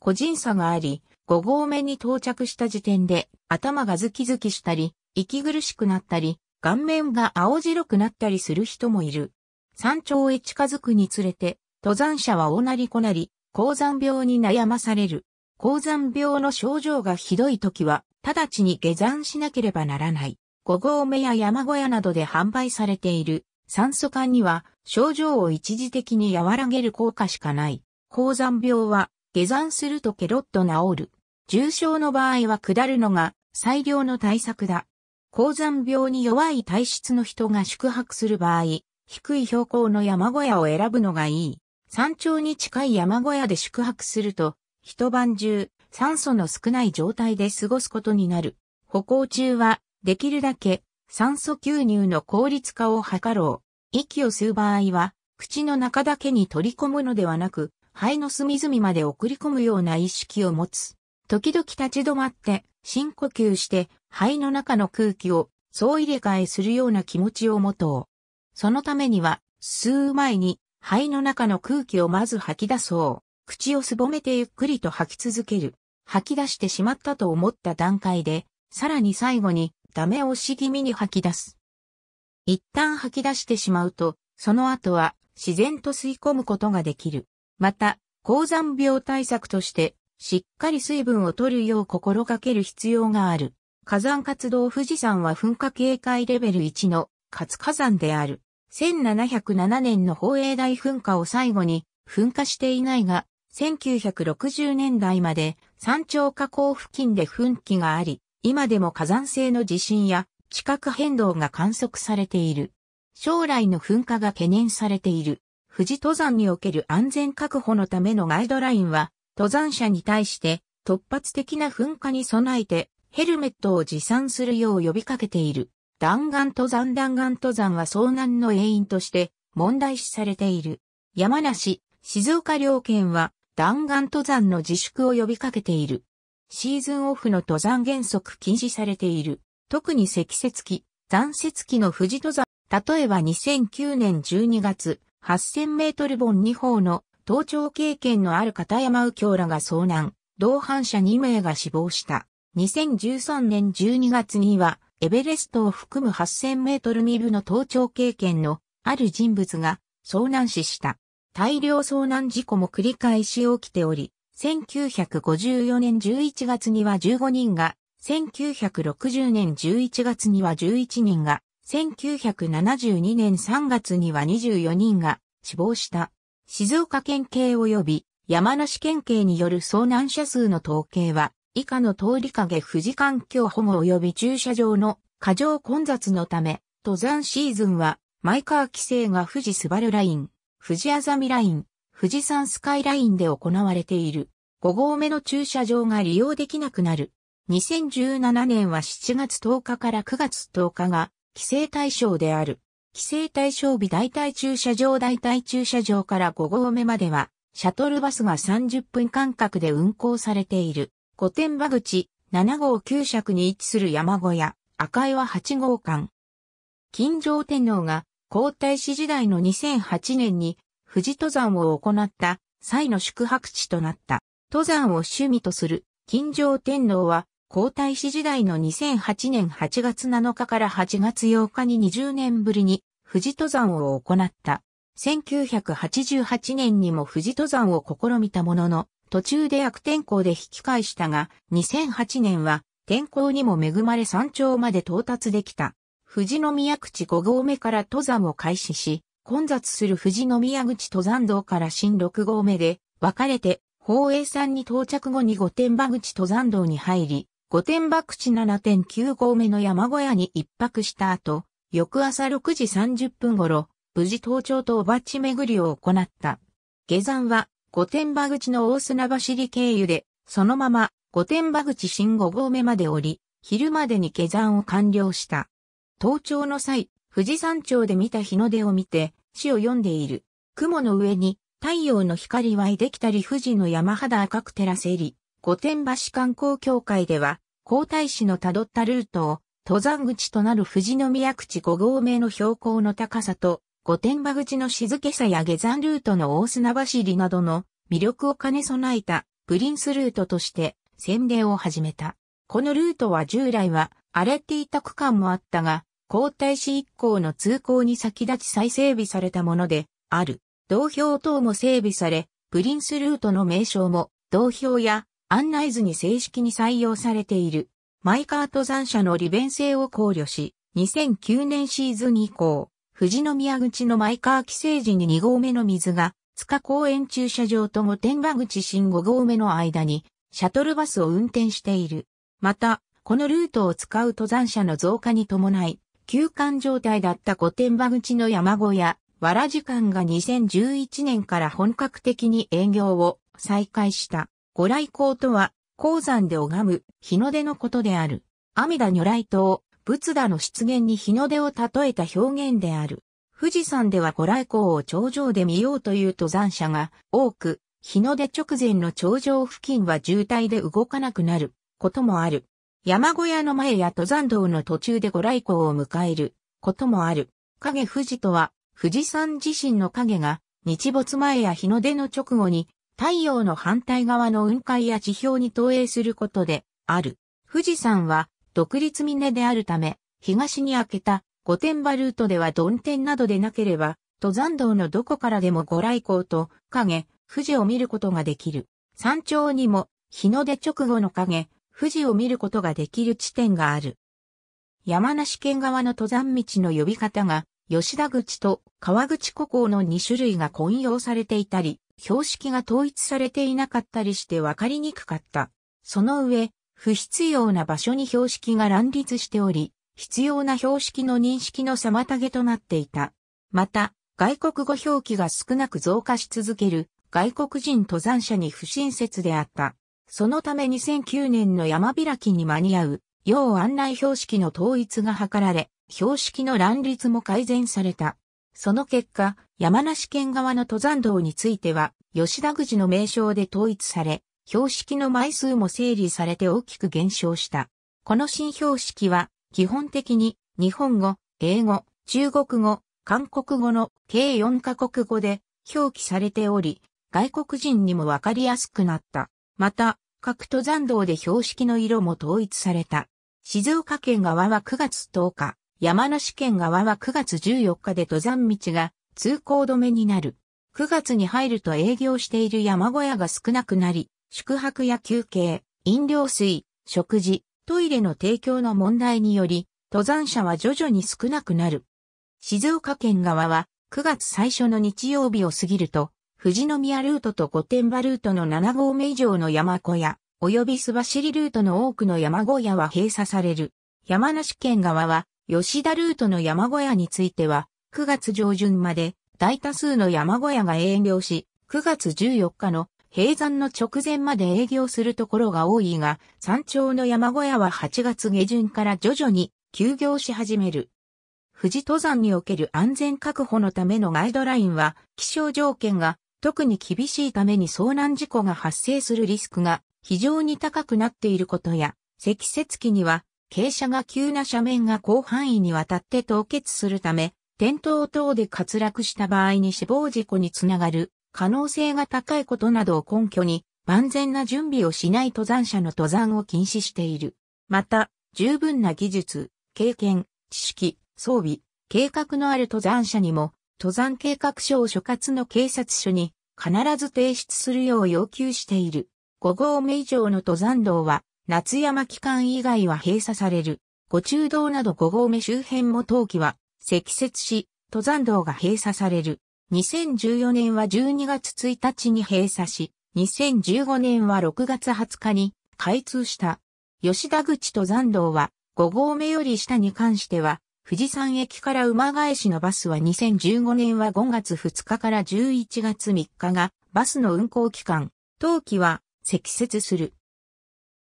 A: 個人差があり、5合目に到着した時点で頭がズキズキしたり、息苦しくなったり、顔面が青白くなったりする人もいる。山頂へ近づくにつれて、登山者は大なりこなり、高山病に悩まされる。高山病の症状がひどい時は、直ちに下山しなければならない。5合目や山小屋などで販売されている酸素管には症状を一時的に和らげる効果しかない。高山病は下山するとケロッと治る。重症の場合は下るのが最良の対策だ。高山病に弱い体質の人が宿泊する場合、低い標高の山小屋を選ぶのがいい。山頂に近い山小屋で宿泊すると、一晩中、酸素の少ない状態で過ごすことになる。歩行中は、できるだけ、酸素吸入の効率化を図ろう。息を吸う場合は、口の中だけに取り込むのではなく、肺の隅々まで送り込むような意識を持つ。時々立ち止まって、深呼吸して、肺の中の空気を総入れ替えするような気持ちを持とう。そのためには、吸う前に、肺の中の空気をまず吐き出そう。口をすぼめてゆっくりと吐き続ける。吐き出してしまったと思った段階で、さらに最後に、ダメ押し気味に吐き出す。一旦吐き出してしまうと、その後は自然と吸い込むことができる。また、高山病対策として、しっかり水分を取るよう心がける必要がある。火山活動富士山は噴火警戒レベル1の活火山である。1707年の宝永大噴火を最後に噴火していないが、1960年代まで山頂火口付近で噴気があり、今でも火山性の地震や地殻変動が観測されている。将来の噴火が懸念されている。富士登山における安全確保のためのガイドラインは、登山者に対して突発的な噴火に備えてヘルメットを持参するよう呼びかけている。弾丸登山弾丸登山は遭難の原因として問題視されている。山梨、静岡両県は弾丸登山の自粛を呼びかけている。シーズンオフの登山原則禁止されている。特に積雪期、残雪期の富士登山。例えば2009年12月、8000メートル本2方の盗聴経験のある片山右京らが遭難、同伴者2名が死亡した。2013年12月には、エベレストを含む8000メートル未部の登聴経験のある人物が遭難死した。大量遭難事故も繰り返し起きており、1954年11月には15人が、1960年11月には11人が、1972年3月には24人が死亡した。静岡県警及び山梨県警による遭難者数の統計は、以下の通り影富士環境保護及び駐車場の過剰混雑のため、登山シーズンは、マイカー規制が富士スバルライン、富士あざみライン、富士山スカイラインで行われている。5合目の駐車場が利用できなくなる。2017年は7月10日から9月10日が規制対象である。規制対象日代替駐車場代替駐車場から5合目までは、シャトルバスが30分間隔で運行されている。御殿場口、7号9尺に位置する山小屋、赤岩8号館。金城天皇が皇太子時代の2008年に富士登山を行った際の宿泊地となった。登山を趣味とする金城天皇は皇太子時代の2008年8月7日から8月8日に20年ぶりに富士登山を行った。1988年にも富士登山を試みたものの、途中で悪天候で引き返したが、2008年は天候にも恵まれ山頂まで到達できた。富士宮口5合目から登山を開始し、混雑する富士宮口登山道から新6合目で分かれて、宝永山に到着後に御殿場口登山道に入り、御殿場口7.9号目の山小屋に一泊した後、翌朝6時30分頃、無事登頂とおばち巡りを行った。下山は、御殿場口の大砂走り経由で、そのまま、御殿場口新5号目まで降り、昼までに下山を完了した。登頂の際、富士山頂で見た日の出を見て、詩を読んでいる。雲の上に、太陽の光はできたり富士の山肌赤く照らせり、御殿橋観光協会では、皇太子の辿ったルートを、登山口となる富士宮口5合目の標高の高さと、御殿場口の静けさや下山ルートの大砂走りなどの魅力を兼ね備えたプリンスルートとして宣伝を始めた。このルートは従来は荒れていた区間もあったが、皇太子一行の通行に先立ち再整備されたものである。同標等も整備され、プリンスルートの名称も同標や案内図に正式に採用されている。マイカー登山者の利便性を考慮し、2009年シーズン以降、富士宮口のマイカー規制時に2号目の水が、塚公園駐車場と御殿場口新5号目の間に、シャトルバスを運転している。また、このルートを使う登山者の増加に伴い、休館状態だった御殿場口の山小屋、わら時間が2011年から本格的に営業を再開した。御来光とは、鉱山で拝む日の出のことである。阿弥陀如来と仏陀の出現に日の出を例えた表現である。富士山では御来光を頂上で見ようという登山者が多く、日の出直前の頂上付近は渋滞で動かなくなることもある。山小屋の前や登山道の途中で御来光を迎えることもある。影富士とは、富士山自身の影が日没前や日の出の直後に太陽の反対側の雲海や地表に投影することである。富士山は独立峰であるため、東に開けた御殿場ルートでは鈍天などでなければ、登山道のどこからでも御来光と影、富士を見ることができる。山頂にも日の出直後の影、富士を見ることができる地点がある。山梨県側の登山道の呼び方が、吉田口と川口湖口の2種類が混用されていたり、標識が統一されていなかったりしてわかりにくかった。その上、不必要な場所に標識が乱立しており、必要な標識の認識の妨げとなっていた。また、外国語表記が少なく増加し続ける外国人登山者に不親切であった。そのため2009年の山開きに間に合う、要案内標識の統一が図られ、標識の乱立も改善された。その結果、山梨県側の登山道については、吉田口の名称で統一され、標識の枚数も整理されて大きく減少した。この新標識は、基本的に日本語、英語、中国語、韓国語の計4カ国語で表記されており、外国人にもわかりやすくなった。また、各登山道で標識の色も統一された。静岡県側は9月10日、山梨県側は9月14日で登山道が通行止めになる。9月に入ると営業している山小屋が少なくなり、宿泊や休憩、飲料水、食事、トイレの提供の問題により、登山者は徐々に少なくなる。静岡県側は、9月最初の日曜日を過ぎると、富士宮ルートと御殿場ルートの7合目以上の山小屋、及び須走ルートの多くの山小屋は閉鎖される。山梨県側は、吉田ルートの山小屋については、9月上旬まで大多数の山小屋が営業し、9月14日の閉山の直前まで営業するところが多いが、山頂の山小屋は8月下旬から徐々に休業し始める。富士登山における安全確保のためのガイドラインは、気象条件が特に厳しいために遭難事故が発生するリスクが非常に高くなっていることや、積雪期には傾斜が急な斜面が広範囲にわたって凍結するため、転倒等で滑落した場合に死亡事故につながる可能性が高いことなどを根拠に万全な準備をしない登山者の登山を禁止している。また、十分な技術、経験、知識、装備、計画のある登山者にも、登山計画書を所轄の警察署に必ず提出するよう要求している。5合目以上の登山道は、夏山期間以外は閉鎖される。五中道など5合目周辺も冬季は積雪し、登山道が閉鎖される。2014年は12月1日に閉鎖し、2015年は6月20日に開通した。吉田口登山道は5合目より下に関しては、富士山駅から馬返しのバスは2015年は5月2日から11月3日がバスの運行期間、冬季は積雪する。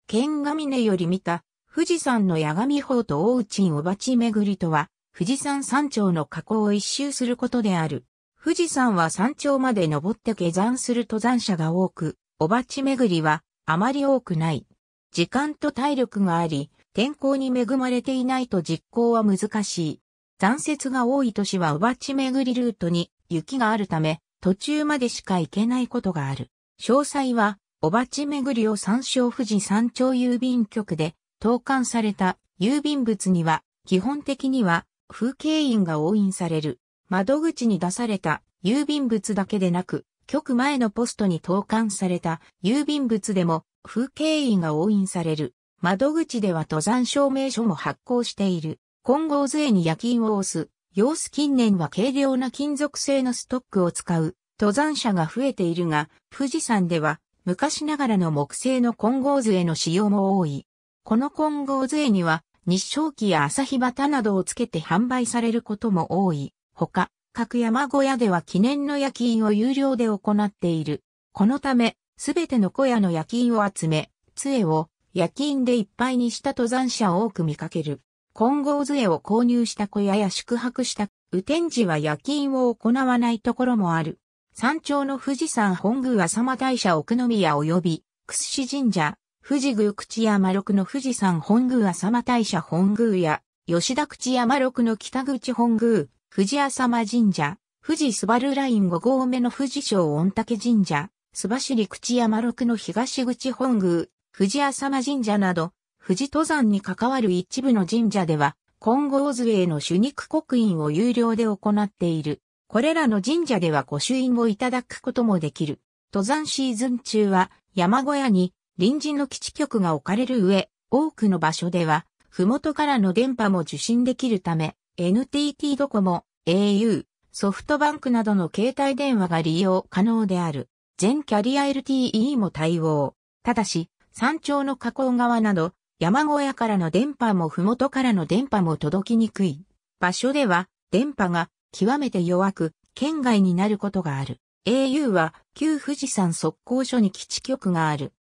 A: 県ヶ峰より見た富士山の矢上峰と大内小鉢巡りとは富士山山頂の河口を一周することである。富士山は山頂まで登って下山する登山者が多く、おばち巡りはあまり多くない。時間と体力があり、天候に恵まれていないと実行は難しい。残雪が多い年はおばち巡りルートに雪があるため、途中までしか行けないことがある。詳細は、おばち巡りを参照富士山頂郵便局で投函された郵便物には、基本的には風景印が押印される。窓口に出された郵便物だけでなく、局前のポストに投函された郵便物でも風景印が押印される。窓口では登山証明書も発行している。混合税に夜勤を押す。様子近年は軽量な金属製のストックを使う登山者が増えているが、富士山では昔ながらの木製の混合税の使用も多い。この混合税には日照旗や朝日旗などをつけて販売されることも多い。ほか、各山小屋では記念の焼き印を有料で行っている。このため、すべての小屋の焼き印を集め、杖を焼き印でいっぱいにした登山者を多く見かける。混合杖を購入した小屋や宿泊した雨天時は夜勤を行わないところもある。山頂の富士山本宮浅間大社奥宮及び、楠神社、富士宮口山六の富士山本宮浅間大社本宮や、吉田口山六の北口本宮、富士浅間神社、富士スバルライン5合目の富士省御嶽神社、須走口山六の東口本宮、富士浅間神社など、富士登山に関わる一部の神社では、金剛杖への主肉刻印を有料で行っている。これらの神社では御朱印をいただくこともできる。登山シーズン中は山小屋に臨時の基地局が置かれる上、多くの場所では、麓からの電波も受信できるため、NTT ドコモ、au、ソフトバンクなどの携帯電話が利用可能である。全キャリア LTE も対応。ただし、山頂の河口側など、山小屋からの電波も麓からの電波も届きにくい。場所では、電波が極めて弱く、県外になることがある。au は、旧富士山速攻所に基地局がある。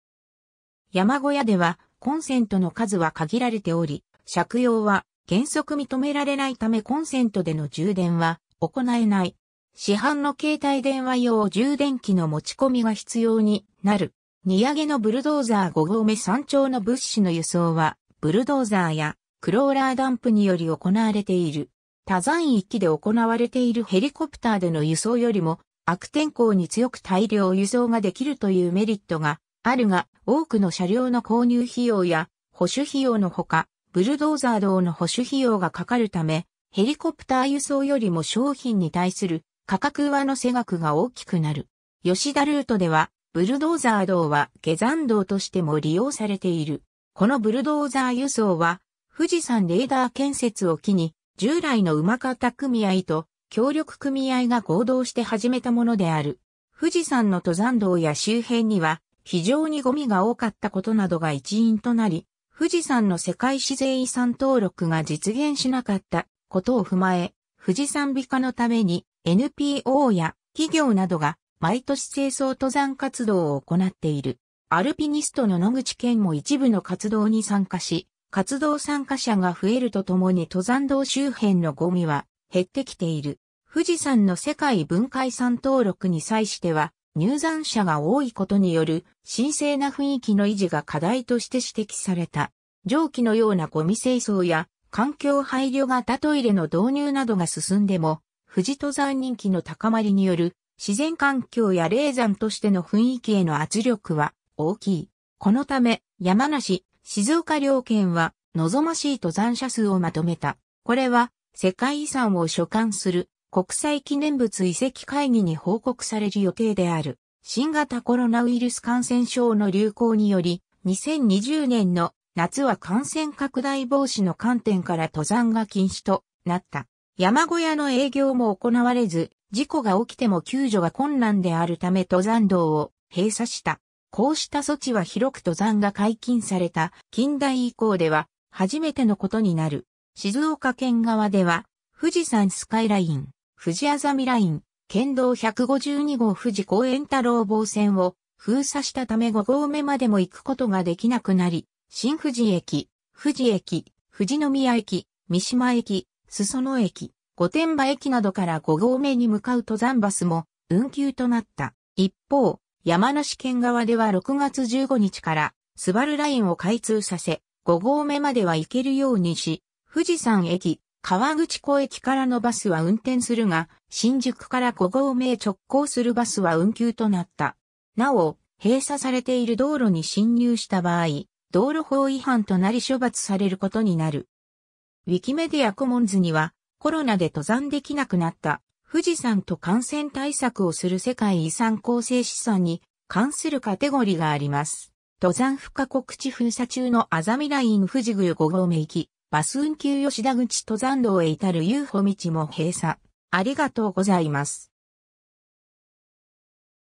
A: 山小屋ではコンセントの数は限られており、借用は原則認められないためコンセントでの充電は行えない。市販の携帯電話用充電器の持ち込みが必要になる。荷上げのブルドーザー5合目山頂の物資の輸送は、ブルドーザーやクローラーダンプにより行われている。多山域で行われているヘリコプターでの輸送よりも悪天候に強く大量輸送ができるというメリットがあるが、多くの車両の購入費用や保守費用のほか、ブルドーザー等の保守費用がかかるため、ヘリコプター輸送よりも商品に対する価格上乗せ額が大きくなる。吉田ルートでは、ブルドーザー道は下山道としても利用されている。このブルドーザー輸送は、富士山レーダー建設を機に、従来の馬方組合と協力組合が合同して始めたものである。富士山の登山道や周辺には、非常にゴミが多かったことなどが一因となり、富士山の世界自然遺産登録が実現しなかったことを踏まえ、富士山美化のために NPO や企業などが毎年清掃登山活動を行っている。アルピニストの野口健も一部の活動に参加し、活動参加者が増えるとともに登山道周辺のゴミは減ってきている。富士山の世界文化遺産登録に際しては、入山者が多いことによる神聖な雰囲気の維持が課題として指摘された。蒸気のようなゴミ清掃や環境配慮型トイレの導入などが進んでも、富士登山人気の高まりによる自然環境や霊山としての雰囲気への圧力は大きい。このため山梨、静岡両県は望ましい登山者数をまとめた。これは世界遺産を所管する国際記念物遺跡会議に報告される予定である。新型コロナウイルス感染症の流行により、2020年の夏は感染拡大防止の観点から登山が禁止となった。山小屋の営業も行われず、事故が起きても救助が困難であるため登山道を閉鎖した。こうした措置は広く登山が解禁された近代以降では初めてのことになる。静岡県側では富士山スカイライン、富士あざみライン、県道152号富士公園太郎防線を封鎖したため5合目までも行くことができなくなり、新富士駅、富士駅、富士宮駅、三島駅、裾野駅、御殿場駅などから5合目に向かう登山バスも運休となった。一方、山梨県側では6月15日からスバルラインを開通させ、5合目までは行けるようにし、富士山駅、川口湖駅からのバスは運転するが、新宿から5号目直行するバスは運休となった。なお、閉鎖されている道路に侵入した場合、道路法違反となり処罰されることになる。ウィキメディアコモンズには、コロナで登山できなくなった富士山と感染対策をする世界遺産構成資産に関するカテゴリーがあります。登山不可告知封鎖中のアザミライン富士宮5合目行き。バス運休吉田口登山道へ至る UFO 道も閉鎖。ありがとうございます。